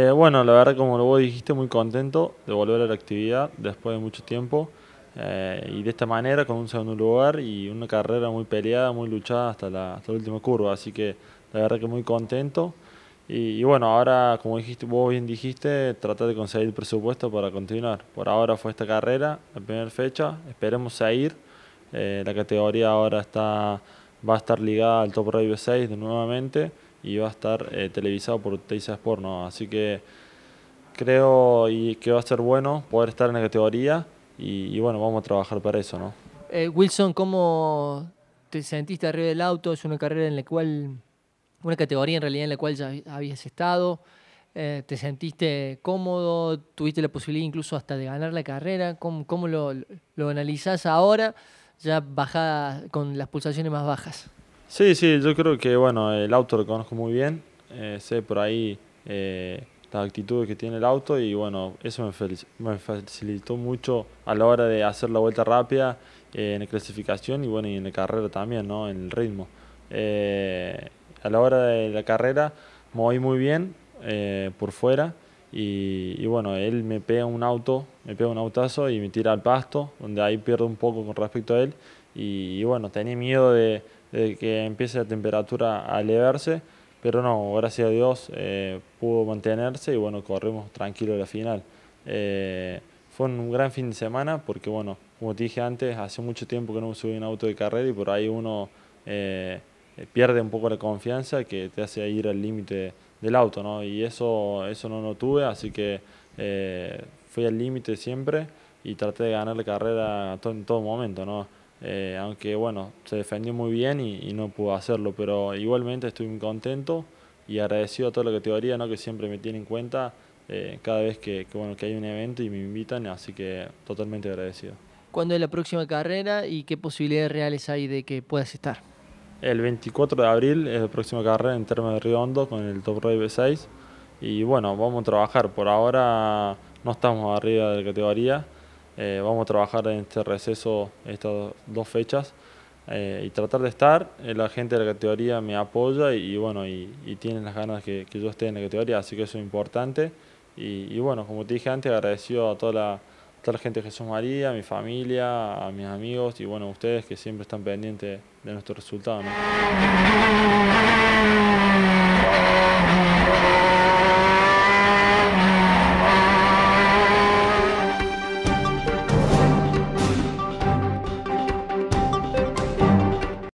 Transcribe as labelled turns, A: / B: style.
A: Eh, bueno, la verdad, como vos dijiste, muy contento de volver a la actividad después de mucho tiempo. Eh, y de esta manera, con un segundo lugar y una carrera muy peleada, muy luchada hasta la, última curva. Así que la verdad que muy contento. Y, bueno, ahora, como vos bien dijiste, trata de conseguir presupuesto para continuar. Por ahora fue esta carrera, la primera fecha. Esperemos seguir. Eh, la categoría ahora está, va a estar ligada al Top Race 6 nuevamente y va a estar eh, televisado por Teisa Sport, ¿no? Así que creo y que va a ser bueno poder estar en la categoría y, bueno, vamos a trabajar para eso, ¿no?
B: Eh, Wilson, ¿cómo te sentiste arriba del auto? Es una carrera en la cual, una categoría en realidad en la cual ya habías estado. Eh, ¿Te sentiste cómodo? ¿Tuviste la posibilidad incluso hasta de ganar la carrera? ¿Cómo, lo, lo analizás ahora? Ya bajada con las pulsaciones más bajas.
A: Sí, sí, yo creo que bueno, el auto lo conozco muy bien, eh, sé por ahí eh, las actitudes que tiene el auto y bueno, eso me, facilitó mucho a la hora de hacer la vuelta rápida eh, en la clasificación y bueno, en la carrera también, ¿no? En el ritmo. Eh, a la hora de la carrera voy muy bien por fuera y, y, bueno, él me pega un auto, me pega un autazo y me tira al pasto, donde ahí pierdo un poco con respecto a él y, bueno, tenía miedo de, que empiece la temperatura a elevarse, pero no, gracias a Dios eh, pudo mantenerse y bueno, corrimos tranquilo la final. Eh, fue un gran fin de semana porque bueno, como te dije antes, hace mucho tiempo que no subí un auto de carrera y por ahí uno eh, pierde un poco la confianza que te hace ir al límite del auto, ¿no? Y eso, eso no lo tuve, así que fui al límite siempre y traté de ganar la carrera en todo momento, ¿no? Eh, aunque bueno, se defendió muy bien y, no pudo hacerlo, pero igualmente estoy muy contento y agradecido a toda la categoría ¿no? que siempre me tiene en cuenta eh, cada vez que, hay un evento y me invitan, así que totalmente agradecido.
B: ¿Cuándo es la próxima carrera y qué posibilidades reales hay de que puedas estar?
A: El 24 de abril es la próxima carrera en términos de Río Hondo con el Top Race B6 y bueno, vamos a trabajar, por ahora no estamos arriba de la categoría, eh, vamos a trabajar en este receso estas dos fechas eh, y tratar de estar. Eh, la gente de la categoría me apoya y, bueno, y, tienen las ganas que, que, yo esté en la categoría, así que eso es importante. Y, bueno, como te dije antes, agradecido a toda la, gente de Jesús María, a mi familia, a mis amigos y bueno, a ustedes que siempre están pendientes de nuestro resultado.